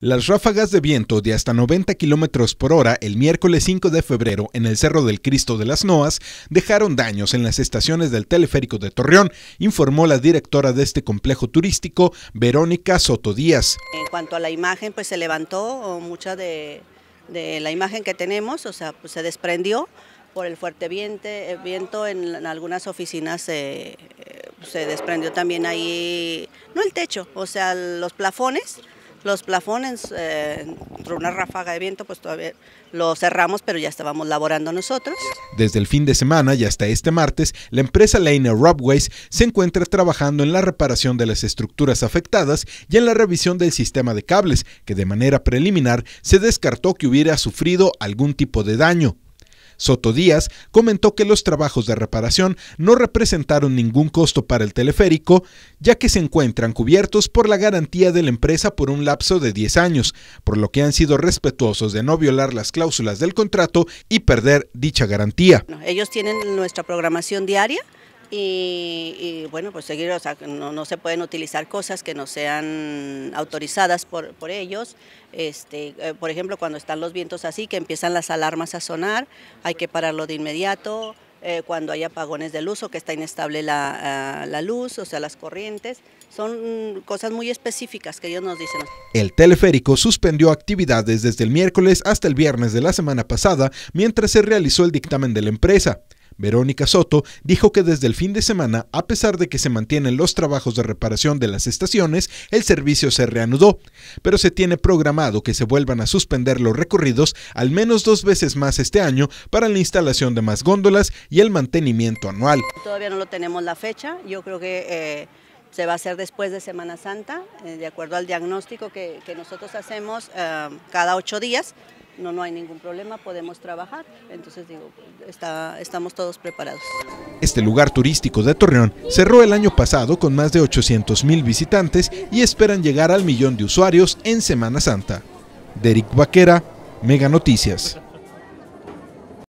Las ráfagas de viento de hasta 90 kilómetros por hora el miércoles 5 de febrero en el Cerro del Cristo de las Noas dejaron daños en las estaciones del teleférico de Torreón, informó la directora de este complejo turístico, Verónica Soto Díaz. En cuanto a la imagen, pues se levantó mucha de, la imagen que tenemos, o sea, pues, se desprendió por el fuerte eh, viento, el viento en, algunas oficinas eh, eh, se desprendió también ahí, no el techo, o sea, los plafones los plafones, eh, una ráfaga de viento, pues todavía lo cerramos, pero ya estábamos laborando nosotros. Desde el fin de semana y hasta este martes, la empresa Lane Rubways se encuentra trabajando en la reparación de las estructuras afectadas y en la revisión del sistema de cables, que de manera preliminar se descartó que hubiera sufrido algún tipo de daño. Soto Díaz comentó que los trabajos de reparación no representaron ningún costo para el teleférico, ya que se encuentran cubiertos por la garantía de la empresa por un lapso de 10 años, por lo que han sido respetuosos de no violar las cláusulas del contrato y perder dicha garantía. Ellos tienen nuestra programación diaria y, bueno, pues seguir, o sea, no, se pueden utilizar cosas que no sean autorizadas por, por ellos. Este, eh, por ejemplo, cuando están los vientos así, que empiezan las alarmas a sonar, hay que pararlo de inmediato. Eh, cuando hay apagones de luz o que está inestable la, ah, la luz, o sea, las corrientes, son cosas muy específicas que ellos nos dicen. El teleférico suspendió actividades desde el miércoles hasta el viernes de la semana pasada mientras se realizó el dictamen de la empresa. Verónica Soto dijo que desde el fin de semana, a pesar de que se mantienen los trabajos de reparación de las estaciones, el servicio se reanudó, pero se tiene programado que se vuelvan a suspender los recorridos al menos dos veces más este año para la instalación de más góndolas y el mantenimiento anual. Todavía no lo tenemos la fecha, yo creo que... Eh, se va a hacer después de Semana Santa, eh, de acuerdo al diagnóstico que, nosotros hacemos eh, cada ocho días no, no hay ningún problema, podemos trabajar. Entonces, digo, estamos todos preparados. Este lugar turístico de Torreón cerró el año pasado con más de 800 mil visitantes y esperan llegar al millón de usuarios en Semana Santa. Derek Vaquera, Mega Noticias.